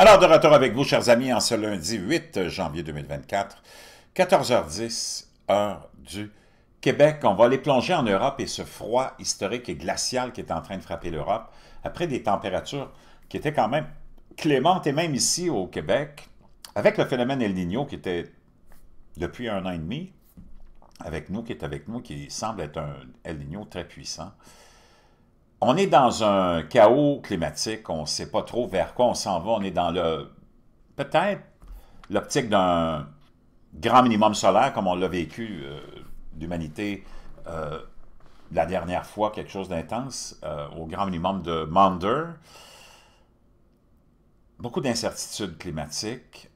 Alors, de retour avec vous, chers amis, en ce lundi 8 janvier 2024, 14h10, heure du Québec. On va aller plonger en Europe et ce froid historique et glacial qui est en train de frapper l'Europe, après des températures qui étaient quand même clémentes, et même ici au Québec, avec le phénomène El Niño qui était depuis un an et demi, avec nous, qui est avec nous, qui semble être un El Niño très puissant, on est dans un chaos climatique, on ne sait pas trop vers quoi on s'en va, on est dans le peut-être l'optique d'un grand minimum solaire comme on l'a vécu d'humanité euh, euh, la dernière fois, quelque chose d'intense, euh, au grand minimum de Maunder. Beaucoup d'incertitudes climatiques.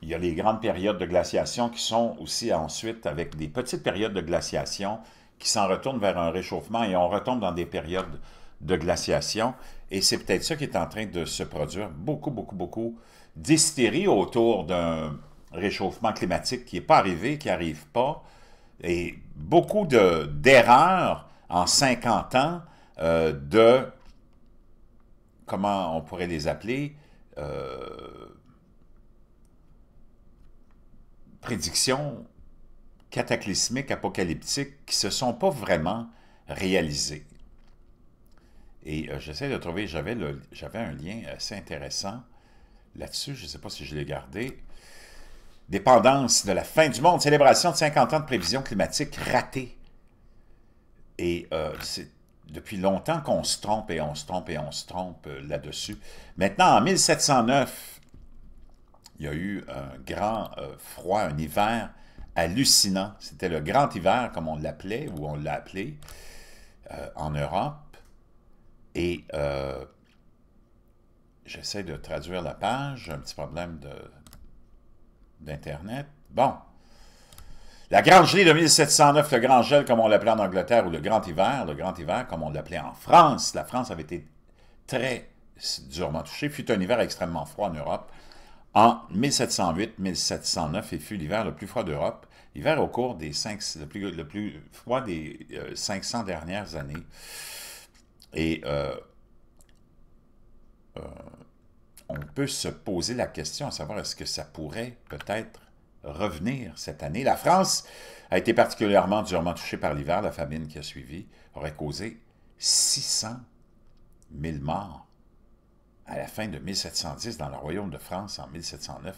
Il y a les grandes périodes de glaciation qui sont aussi ensuite avec des petites périodes de glaciation qui s'en retourne vers un réchauffement et on retombe dans des périodes de glaciation. Et c'est peut-être ça qui est en train de se produire. Beaucoup, beaucoup, beaucoup d'hystérie autour d'un réchauffement climatique qui n'est pas arrivé, qui n'arrive pas. Et beaucoup d'erreurs en 50 ans euh, de, comment on pourrait les appeler, euh, prédictions cataclysmiques apocalyptiques qui ne se sont pas vraiment réalisées. Et euh, j'essaie de trouver, j'avais un lien assez intéressant là-dessus, je ne sais pas si je l'ai gardé. Dépendance de la fin du monde, célébration de 50 ans de prévision climatique ratée. Et euh, c'est depuis longtemps qu'on se trompe et on se trompe et on se trompe euh, là-dessus. Maintenant, en 1709, il y a eu un grand froid, un hiver hallucinant. C'était le grand hiver, comme on l'appelait, ou on l'a appelé, euh, en Europe. Et euh, j'essaie de traduire la page, un petit problème d'Internet. Bon. La Grande Gelée de 1709, le Grand Gel, comme on l'appelait en Angleterre, ou le Grand Hiver, le Grand Hiver, comme on l'appelait en France. La France avait été très durement touchée. Fut un hiver extrêmement froid en Europe en 1708-1709 il fut l'hiver le plus froid d'Europe, l'hiver au cours des cinq, plus, des 500 euh, dernières années. Et euh, euh, on peut se poser la question à savoir est-ce que ça pourrait peut-être revenir cette année. La France a été particulièrement durement touchée par l'hiver. La famine qui a suivi aurait causé 600 000 morts à la fin de 1710 dans le royaume de France en 1709.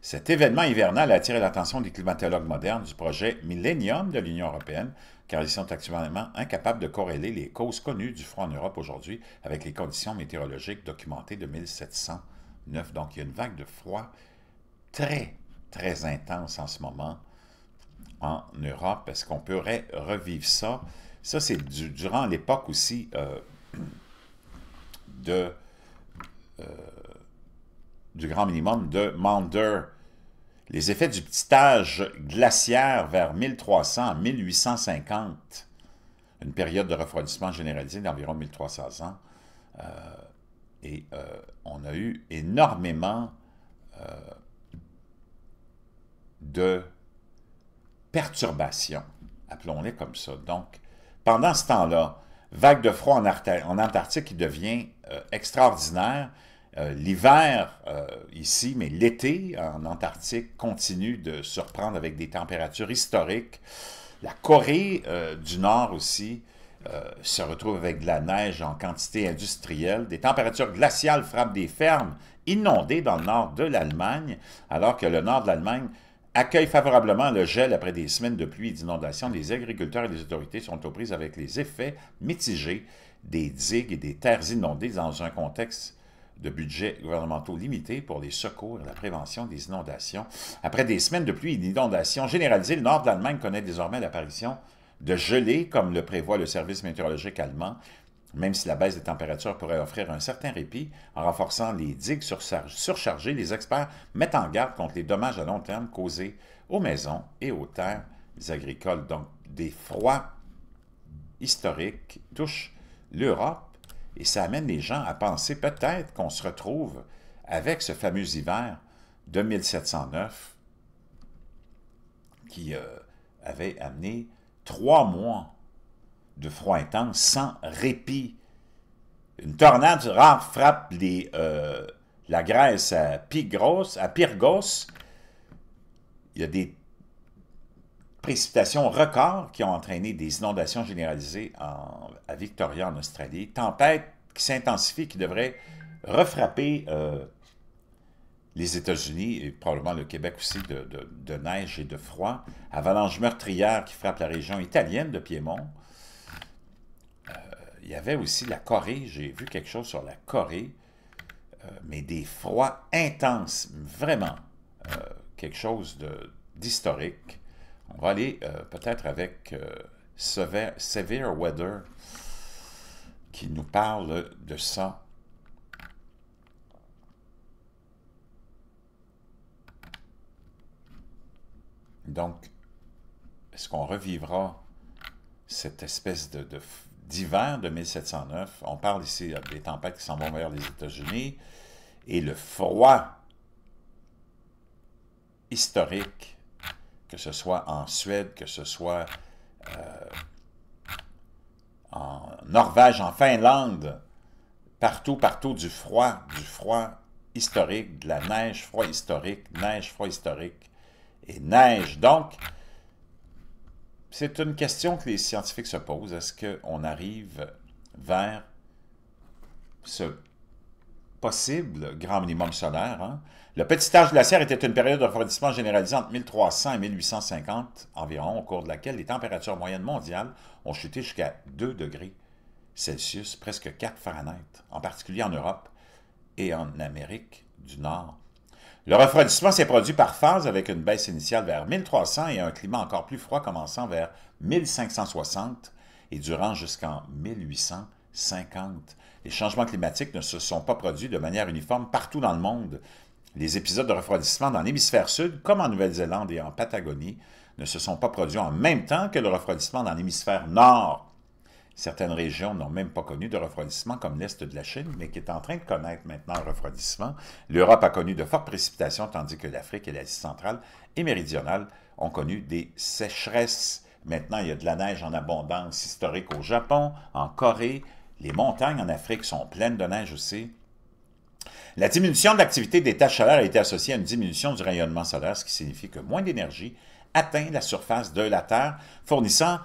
Cet événement hivernal a attiré l'attention des climatologues modernes du projet Millennium de l'Union européenne, car ils sont actuellement incapables de corréler les causes connues du froid en Europe aujourd'hui avec les conditions météorologiques documentées de 1709. Donc, il y a une vague de froid très, très intense en ce moment en Europe. Est-ce qu'on pourrait revivre ça? Ça, c'est durant l'époque aussi euh, de euh, du grand minimum de Maunder. Les effets du petit âge glaciaire vers 1300 1850, une période de refroidissement généralisé d'environ 1300 ans, euh, et euh, on a eu énormément de perturbations, appelons-les comme ça. Donc, pendant ce temps-là, vague de froid en, en Antarctique qui devient extraordinaire, euh, l'hiver euh, ici, mais l'été en Antarctique continue de surprendre avec des températures historiques. La Corée euh, du Nord aussi se retrouve avec de la neige en quantité industrielle. Des températures glaciales frappent des fermes inondées dans le nord de l'Allemagne, alors que le nord de l'Allemagne accueille favorablement le gel après des semaines de pluie et d'inondations. Les agriculteurs et les autorités sont aux prises avec les effets mitigés des digues et des terres inondées dans un contexte de budgets gouvernementaux limités pour les secours et la prévention des inondations. Après des semaines de pluie et d'inondations généralisées, le nord de l'Allemagne connaît désormais l'apparition de gelées, comme le prévoit le service météorologique allemand, même si la baisse des températures pourrait offrir un certain répit en renforçant les digues surchargées, les experts mettent en garde contre les dommages à long terme causés aux maisons et aux terres agricoles. Donc, des froids historiques touchent l'Europe et ça amène les gens à penser peut-être qu'on se retrouve avec ce fameux hiver de 1709 qui euh, avait amené trois mois de froid intense sans répit. Une tornade rare frappe les, euh, la Grèce à Pyrgos, à Pyrgos. Il y a des précipitations records qui ont entraîné des inondations généralisées à Victoria, en Australie, tempête qui s'intensifie, qui devrait refrapper euh, les États-Unis et probablement le Québec aussi de, neige et de froid, avalanche meurtrière qui frappe la région italienne de Piémont. Euh, il y avait aussi la Corée, j'ai vu quelque chose sur la Corée, euh, mais des froids intenses, vraiment quelque chose d'historique. On va aller euh, peut-être avec euh, Severe, Weather qui nous parle de ça. Donc, est-ce qu'on revivra cette espèce de, d'hiver de, de 1709? On parle ici euh, des tempêtes qui s'en vont vers les États-Unis et le froid historique que ce soit en Suède, que ce soit euh, en Norvège, en Finlande, partout, partout, du froid, du froid historique, de la neige, froid historique, neige, froid historique et neige. Donc, c'est une question que les scientifiques se posent. Est-ce qu'on arrive vers ce possible, grand minimum solaire. Hein. Le petit âge glaciaire était une période de refroidissement généralisée entre 1300 et 1850 environ, au cours de laquelle les températures moyennes mondiales ont chuté jusqu'à 2 degrés Celsius, presque 4 Fahrenheit, en particulier en Europe et en Amérique du Nord. Le refroidissement s'est produit par phase avec une baisse initiale vers 1300 et un climat encore plus froid commençant vers 1560 et durant jusqu'en 1850. Les changements climatiques ne se sont pas produits de manière uniforme partout dans le monde. Les épisodes de refroidissement dans l'hémisphère sud, comme en Nouvelle-Zélande et en Patagonie, ne se sont pas produits en même temps que le refroidissement dans l'hémisphère nord. Certaines régions n'ont même pas connu de refroidissement comme l'Est de la Chine, mais qui est en train de connaître maintenant un refroidissement. L'Europe a connu de fortes précipitations, tandis que l'Afrique et l'Asie centrale et méridionale ont connu des sécheresses. Maintenant, il y a de la neige en abondance historique au Japon, en Corée, les montagnes en Afrique sont pleines de neige aussi. La diminution de l'activité des taches solaires a été associée à une diminution du rayonnement solaire, ce qui signifie que moins d'énergie atteint la surface de la Terre, fournissant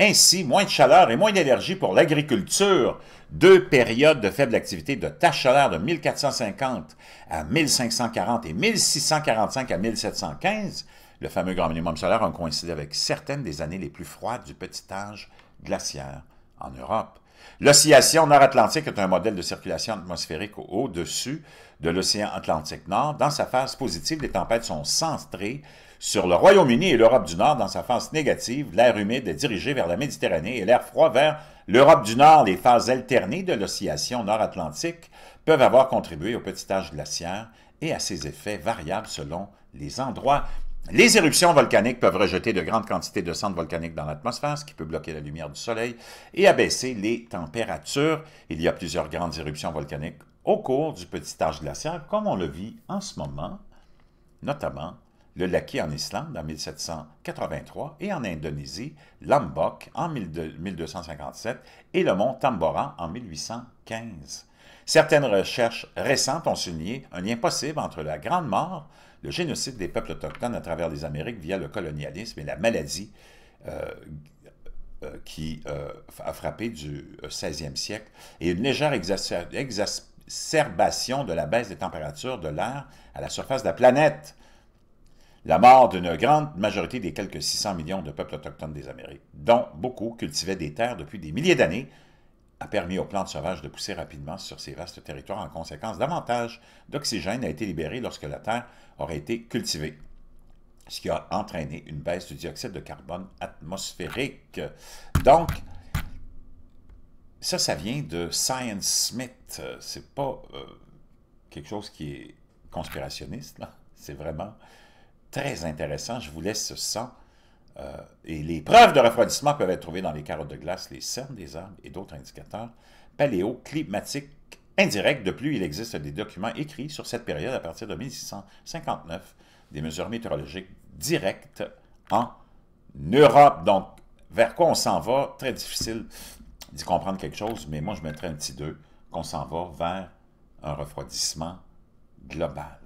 ainsi moins de chaleur et moins d'énergie pour l'agriculture. Deux périodes de faible activité de taches solaires de 1450 à 1540 et 1645 à 1715, le fameux grand minimum solaire, ont coïncidé avec certaines des années les plus froides du petit âge glaciaire en Europe. L'oscillation nord-atlantique est un modèle de circulation atmosphérique au-dessus de l'océan Atlantique Nord. Dans sa phase positive, les tempêtes sont centrées sur le Royaume-Uni et l'Europe du Nord. Dans sa phase négative, l'air humide est dirigé vers la Méditerranée et l'air froid vers l'Europe du Nord. Les phases alternées de l'oscillation nord-atlantique peuvent avoir contribué au petit âge glaciaire et à ses effets variables selon les endroits. Les éruptions volcaniques peuvent rejeter de grandes quantités de cendres volcaniques dans l'atmosphère, ce qui peut bloquer la lumière du soleil et abaisser les températures. Il y a plusieurs grandes éruptions volcaniques au cours du petit âge glaciaire, comme on le vit en ce moment, notamment le Laki en Islande en 1783 et en Indonésie, Lambok en 1257 et le mont Tambora en 1815. Certaines recherches récentes ont souligné un lien possible entre la Grande Mort, le génocide des peuples autochtones à travers les Amériques via le colonialisme et la maladie euh, euh, qui euh, a frappé du 16e siècle et une légère exacerbation de la baisse des températures de l'air à la surface de la planète. La mort d'une grande majorité des quelques 600 millions de peuples autochtones des Amériques, dont beaucoup cultivaient des terres depuis des milliers d'années, a permis aux plantes sauvages de pousser rapidement sur ces vastes territoires. En conséquence, davantage d'oxygène a été libéré lorsque la terre aurait été cultivée, ce qui a entraîné une baisse du dioxyde de carbone atmosphérique. Donc, ça, ça vient de Science Smith. C'est pas euh, quelque chose qui est conspirationniste, C'est vraiment très intéressant. Je vous laisse ça euh, et les preuves de refroidissement peuvent être trouvées dans les carottes de glace, les cernes des arbres et d'autres indicateurs paléoclimatiques indirects. De plus, il existe des documents écrits sur cette période à partir de 1659, des mesures météorologiques directes en Europe. Donc, vers quoi on s'en va? Très difficile d'y comprendre quelque chose, mais moi, je mettrais un petit 2 qu'on s'en va vers un refroidissement global.